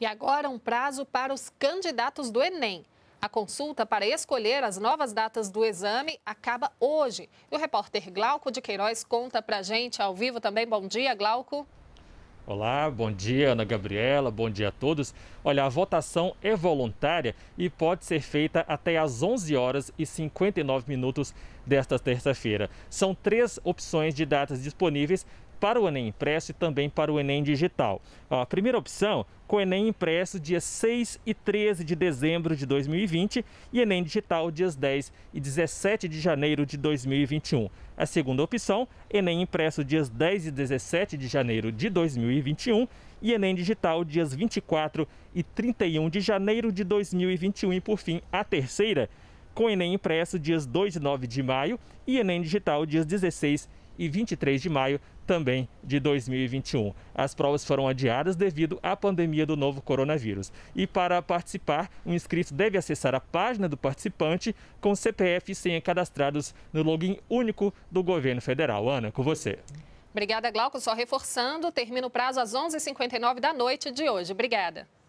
e agora um prazo para os candidatos do Enem. A consulta para escolher as novas datas do exame acaba hoje. E o repórter Glauco de Queiroz conta para a gente ao vivo também. Bom dia, Glauco. Olá, bom dia Ana Gabriela, bom dia a todos. Olha, a votação é voluntária e pode ser feita até às 11 horas e 59 minutos desta terça-feira. São três opções de datas disponíveis para o Enem impresso e também para o Enem digital. A primeira opção, com Enem impresso, dias 6 e 13 de dezembro de 2020 e Enem digital, dias 10 e 17 de janeiro de 2021. A segunda opção, Enem impresso, dias 10 e 17 de janeiro de 2021 e Enem digital, dias 24 e 31 de janeiro de 2021. E por fim, a terceira, com Enem impresso, dias 2 e 9 de maio e Enem digital, dias 16 e e 23 de maio também de 2021. As provas foram adiadas devido à pandemia do novo coronavírus. E para participar, um inscrito deve acessar a página do participante com CPF e senha cadastrados no login único do governo federal. Ana, com você. Obrigada, Glauco. Só reforçando, termina o prazo às 11h59 da noite de hoje. Obrigada.